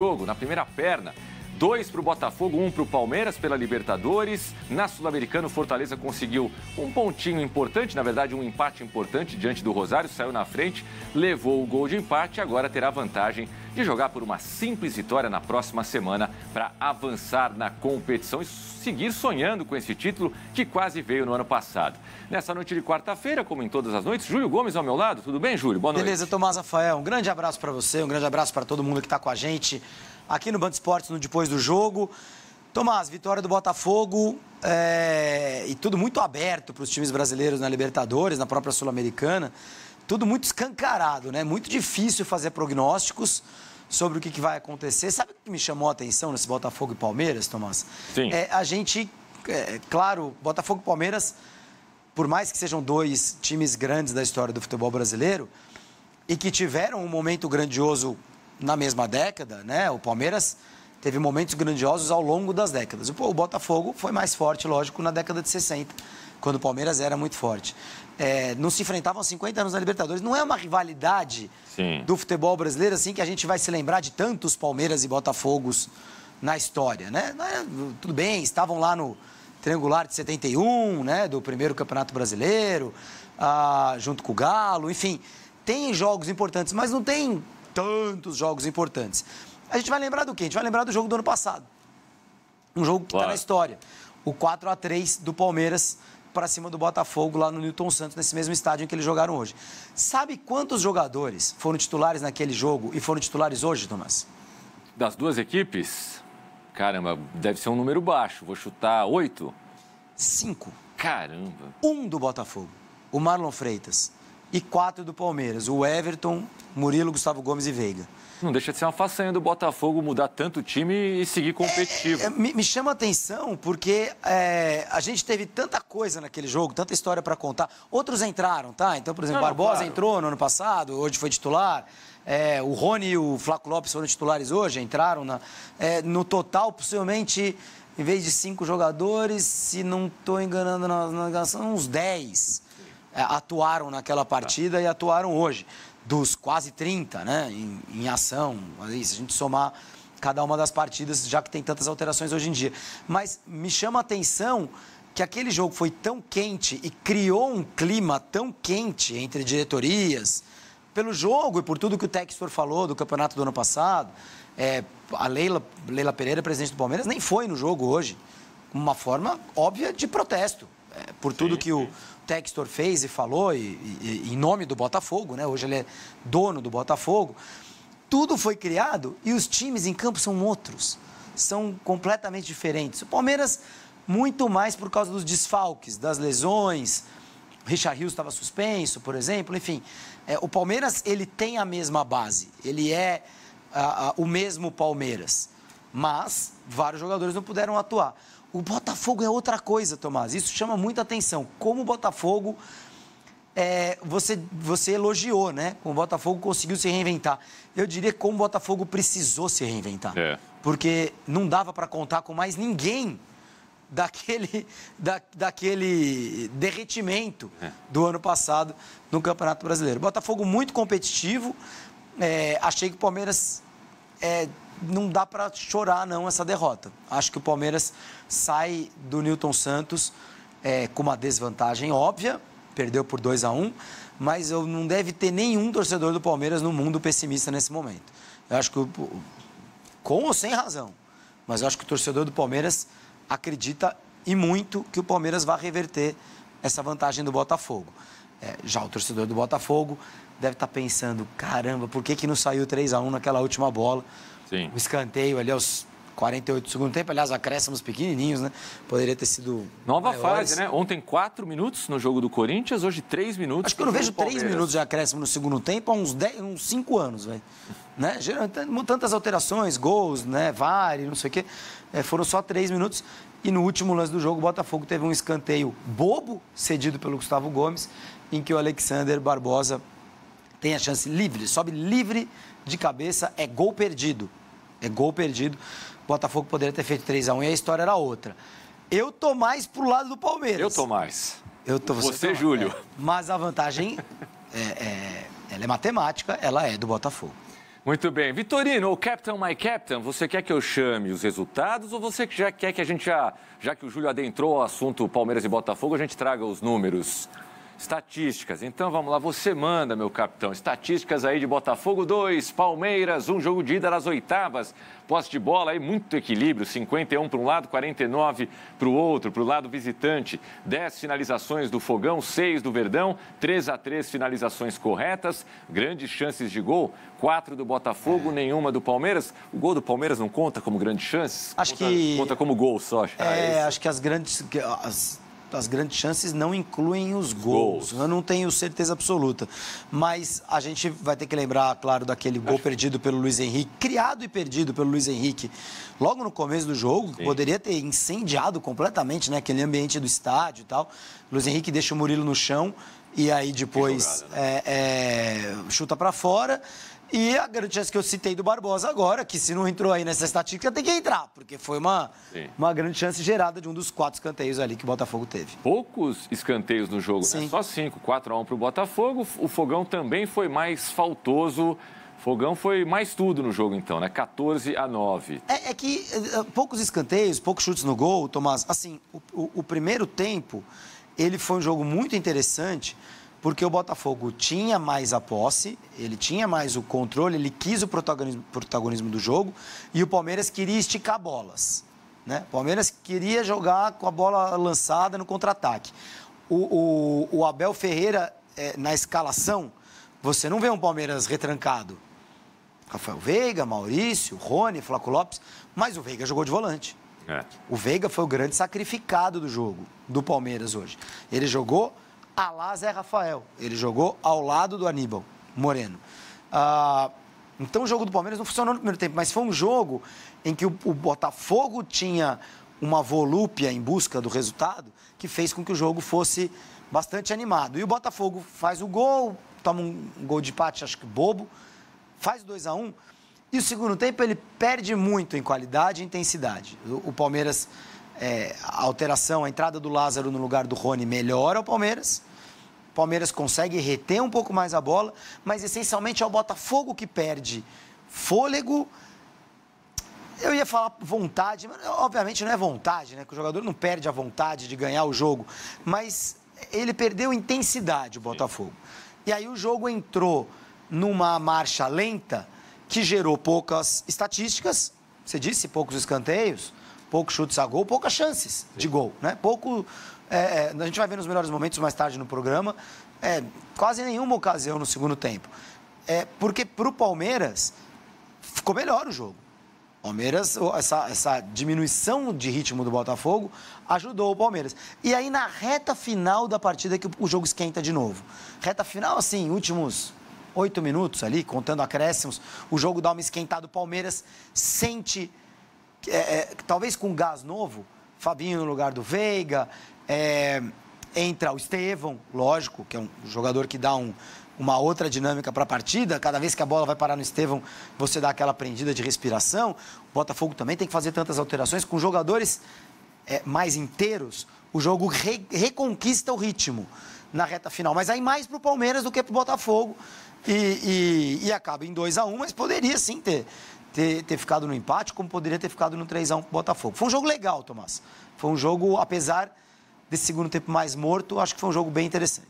jogo, na primeira perna. Dois para o Botafogo, um para o Palmeiras pela Libertadores. Na Sul-Americana, o Fortaleza conseguiu um pontinho importante, na verdade, um empate importante diante do Rosário, saiu na frente, levou o gol de empate, agora terá vantagem de jogar por uma simples vitória na próxima semana para avançar na competição e seguir sonhando com esse título que quase veio no ano passado. Nessa noite de quarta-feira, como em todas as noites, Júlio Gomes ao meu lado. Tudo bem, Júlio? Boa noite. Beleza, Tomás Rafael. Um grande abraço para você, um grande abraço para todo mundo que está com a gente aqui no Band Esportes no Depois do Jogo. Tomás, vitória do Botafogo é... e tudo muito aberto para os times brasileiros na Libertadores, na própria Sul-Americana. Tudo muito escancarado, né? Muito difícil fazer prognósticos sobre o que, que vai acontecer. Sabe o que me chamou a atenção nesse Botafogo e Palmeiras, Tomás? Sim. É, a gente, é, claro, Botafogo e Palmeiras, por mais que sejam dois times grandes da história do futebol brasileiro e que tiveram um momento grandioso na mesma década, né? O Palmeiras teve momentos grandiosos ao longo das décadas. O Botafogo foi mais forte, lógico, na década de 60 quando o Palmeiras era muito forte. É, não se enfrentavam há 50 anos na Libertadores. Não é uma rivalidade Sim. do futebol brasileiro assim que a gente vai se lembrar de tantos Palmeiras e Botafogos na história, né? É, tudo bem, estavam lá no triangular de 71, né, do primeiro Campeonato Brasileiro, ah, junto com o Galo, enfim, tem jogos importantes, mas não tem tantos jogos importantes. A gente vai lembrar do quê? A gente vai lembrar do jogo do ano passado. Um jogo que está na história. O 4 a 3 do Palmeiras para cima do Botafogo lá no Newton Santos, nesse mesmo estádio em que eles jogaram hoje. Sabe quantos jogadores foram titulares naquele jogo e foram titulares hoje, Thomas? Das duas equipes? Caramba, deve ser um número baixo. Vou chutar oito? Cinco. Caramba. Um do Botafogo, o Marlon Freitas e quatro do Palmeiras. O Everton, Murilo, Gustavo Gomes e Veiga. Não deixa de ser uma façanha do Botafogo mudar tanto time e seguir competitivo. É, é, me, me, chama a atenção porque é, a gente teve tanta coisa naquele jogo, tanta história para contar. Outros entraram, tá? Então, por exemplo, não, Barbosa claro. entrou no ano passado, hoje foi titular. É, o Rony e o Flaco Lopes foram titulares hoje, entraram na, é, no total, possivelmente, em vez de cinco jogadores, se não estou enganando na, na, na uns dez é, atuaram naquela partida e atuaram hoje. Dos quase 30, né, em, em ação, é se a gente somar cada uma das partidas, já que tem tantas alterações hoje em dia. Mas me chama a atenção que aquele jogo foi tão quente e criou um clima tão quente entre diretorias, pelo jogo e por tudo que o Textor falou do campeonato do ano passado. É, a Leila, Leila Pereira, presidente do Palmeiras, nem foi no jogo hoje. Uma forma óbvia de protesto. É, por tudo sim, que sim. o Textor fez e falou, e, e, em nome do Botafogo, né? Hoje ele é dono do Botafogo. Tudo foi criado e os times em campo são outros, são completamente diferentes. O Palmeiras, muito mais por causa dos desfalques, das lesões. Richard Rios estava suspenso, por exemplo. Enfim, é, o Palmeiras ele tem a mesma base, ele é a, a, o mesmo Palmeiras, mas vários jogadores não puderam atuar. O Botafogo é outra coisa, Tomás. Isso chama muita atenção. Como o Botafogo, é, você, você elogiou, né? Como o Botafogo conseguiu se reinventar. Eu diria como o Botafogo precisou se reinventar. É. Porque não dava para contar com mais ninguém daquele, da, daquele derretimento é. do ano passado no Campeonato Brasileiro. Botafogo muito competitivo. É, achei que o Palmeiras é, não dá para chorar não essa derrota. Acho que o Palmeiras sai do Newton Santos é, com uma desvantagem óbvia, perdeu por 2 a 1 um, mas eu não deve ter nenhum torcedor do Palmeiras no mundo pessimista nesse momento. Eu acho que, com ou sem razão, mas eu acho que o torcedor do Palmeiras acredita e muito que o Palmeiras vai reverter essa vantagem do Botafogo. É, já o torcedor do Botafogo deve estar tá pensando: caramba, por que, que não saiu 3 a 1 naquela última bola? Sim. O escanteio ali aos 48 do segundo tempo, aliás, acréscimos pequenininhos, né? Poderia ter sido. Nova maiores. fase, né? Ontem 4 minutos no jogo do Corinthians, hoje 3 minutos. Acho que eu não vejo 3 minutos de acréscimo no segundo tempo há uns 5 uns cinco anos, velho. né? Tantas alterações, gols, né? VAR, não sei o quê. É, foram só 3 minutos. E no último lance do jogo, o Botafogo teve um escanteio bobo, cedido pelo Gustavo Gomes, em que o Alexander Barbosa tem a chance livre, sobe livre de cabeça, é gol perdido. É gol perdido. O Botafogo poderia ter feito 3 a 1 e a história era outra. Eu tô mais pro lado do Palmeiras. Eu tô mais. Eu tô, você, você tá Júlio. É. Mas a vantagem é, é, ela é matemática, ela é do Botafogo. Muito bem. Vitorino, o Captain My Captain, você quer que eu chame os resultados ou você já quer que a gente já, já que o Júlio adentrou o assunto Palmeiras e Botafogo, a gente traga os números? Estatísticas. Então vamos lá, você manda, meu capitão. Estatísticas aí de Botafogo 2, Palmeiras, um jogo de ida nas oitavas. Posse de bola aí, muito equilíbrio: 51 para um lado, 49 para o outro, para o lado visitante. 10 finalizações do Fogão, 6 do Verdão, 3 a 3 finalizações corretas, grandes chances de gol, 4 do Botafogo, nenhuma do Palmeiras. O gol do Palmeiras não conta como grandes chances? Acho conta, que. Conta como gol só. É, é acho que as grandes. As as grandes chances não incluem os gols. gols. Eu não tenho certeza absoluta. Mas a gente vai ter que lembrar, claro, daquele gol Acho... perdido pelo Luiz Henrique, criado e perdido pelo Luiz Henrique logo no começo do jogo, que poderia ter incendiado completamente né, aquele ambiente do estádio e tal. Luiz Henrique deixa o Murilo no chão e aí depois jogada, né? é, é, chuta para fora. E a grande chance que eu citei do Barbosa agora, que se não entrou aí nessa estatística, tem que entrar, porque foi uma, uma grande chance gerada de um dos quatro escanteios ali que o Botafogo teve. Poucos escanteios no jogo, né? Só cinco, 4 a 1 para o Botafogo. O Fogão também foi mais faltoso. Fogão foi mais tudo no jogo, então, né? 14 a 9. É, é que é, poucos escanteios, poucos chutes no gol, Tomás. Assim, o, o, o primeiro tempo, ele foi um jogo muito interessante porque o Botafogo tinha mais a posse, ele tinha mais o controle, ele quis o protagonismo, protagonismo do jogo e o Palmeiras queria esticar bolas. Né? O Palmeiras queria jogar com a bola lançada no contra-ataque. O, o, o, Abel Ferreira, é, na escalação, você não vê um Palmeiras retrancado. Rafael Veiga, Maurício, Rony, Flaco Lopes, mas o Veiga jogou de volante. É. O Veiga foi o grande sacrificado do jogo, do Palmeiras hoje. Ele jogou Alá Zé Rafael. Ele jogou ao lado do Aníbal Moreno. Ah, então o jogo do Palmeiras não funcionou no primeiro tempo, mas foi um jogo em que o, o Botafogo tinha uma volúpia em busca do resultado que fez com que o jogo fosse bastante animado. E o Botafogo faz o gol, toma um gol de empate, acho que bobo, faz 2 a 1 um, e o segundo tempo ele perde muito em qualidade e intensidade. O, o Palmeiras, é, a alteração, a entrada do Lázaro no lugar do Rony melhora o Palmeiras. Palmeiras consegue reter um pouco mais a bola, mas essencialmente é o Botafogo que perde fôlego. Eu ia falar vontade, mas obviamente não é vontade, né? Que o jogador não perde a vontade de ganhar o jogo, mas ele perdeu intensidade, o Botafogo. E aí o jogo entrou numa marcha lenta que gerou poucas estatísticas, você disse, poucos escanteios, poucos chutes a gol, poucas chances Sim. de gol, né? Pouco. É, é, a gente vai ver nos melhores momentos mais tarde no programa, é, quase nenhuma ocasião no segundo tempo. É, porque para o Palmeiras ficou melhor o jogo. Palmeiras, essa, essa diminuição de ritmo do Botafogo ajudou o Palmeiras. E aí na reta final da partida que o jogo esquenta de novo. Reta final, assim, últimos oito minutos ali, contando acréscimos, o jogo dá uma esquentada, o Palmeiras sente é, é, talvez com gás novo, Fabinho no lugar do Veiga, é, entra o Estevão, lógico, que é um jogador que dá um, uma outra dinâmica para a partida. Cada vez que a bola vai parar no Estevão, você dá aquela prendida de respiração. O Botafogo também tem que fazer tantas alterações. Com jogadores é, mais inteiros, o jogo re, reconquista o ritmo na reta final. Mas aí mais para o Palmeiras do que para o Botafogo. E, e, e, acaba em 2 a 1 um, mas poderia sim ter, ter, ter ficado no empate, como poderia ter ficado no 3x1 com o Botafogo. Foi um jogo legal, Tomás. Foi um jogo, apesar desse segundo tempo mais morto, acho que foi um jogo bem interessante.